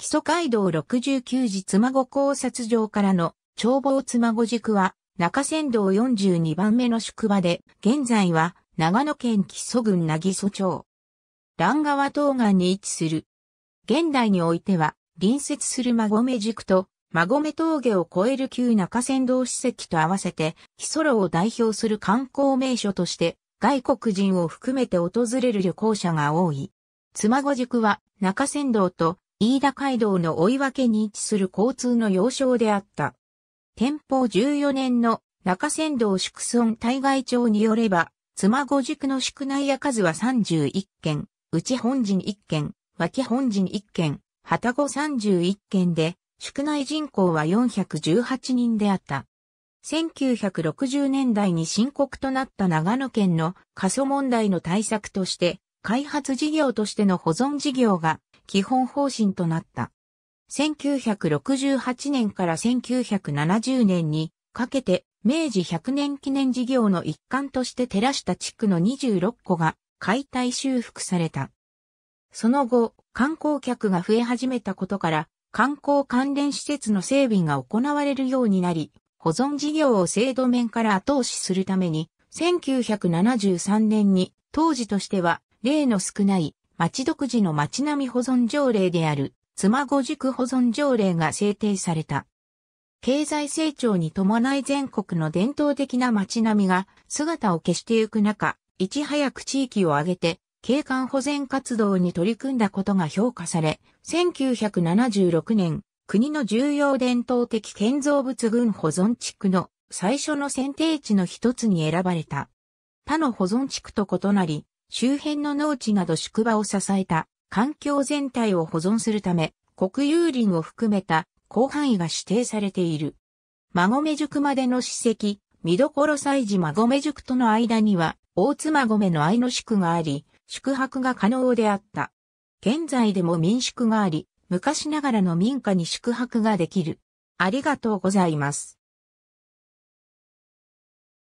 基礎街道69時妻子考察場からの眺望妻子軸は中山道42番目の宿場で、現在は長野県木曽郡な木曽町。蘭川東岸に位置する。現代においては、隣接する馬込宿と馬込峠を越える旧中山道史跡と合わせて、木曽路を代表する観光名所として、外国人を含めて訪れる旅行者が多い。妻子宿は中山道と飯田街道の追い分けに位置する交通の要衝であった。天保14年の中仙道宿村対外町によれば、妻五塾の宿内屋数は31件、内本陣1件、脇本陣1件、旗子31件で、宿内人口は418人であった。1960年代に深刻となった長野県の過疎問題の対策として、開発事業としての保存事業が基本方針となった。1968年から1970年にかけて明治100年記念事業の一環として照らした地区の26個が解体修復された。その後、観光客が増え始めたことから、観光関連施設の整備が行われるようになり、保存事業を制度面から後押しするために、1973年に当時としては例の少ない町独自の町並み保存条例である、妻子塾保存条例が制定された。経済成長に伴い全国の伝統的な町並みが姿を消してゆく中、いち早く地域を挙げて景観保全活動に取り組んだことが評価され、1976年、国の重要伝統的建造物群保存地区の最初の選定地の一つに選ばれた。他の保存地区と異なり、周辺の農地など宿場を支えた環境全体を保存するため、国有林を含めた広範囲が指定されている。馬込塾までの史跡、見どころ祭事馬込塾との間には、大妻込の愛の宿があり、宿泊が可能であった。現在でも民宿があり、昔ながらの民家に宿泊ができる。ありがとうございます。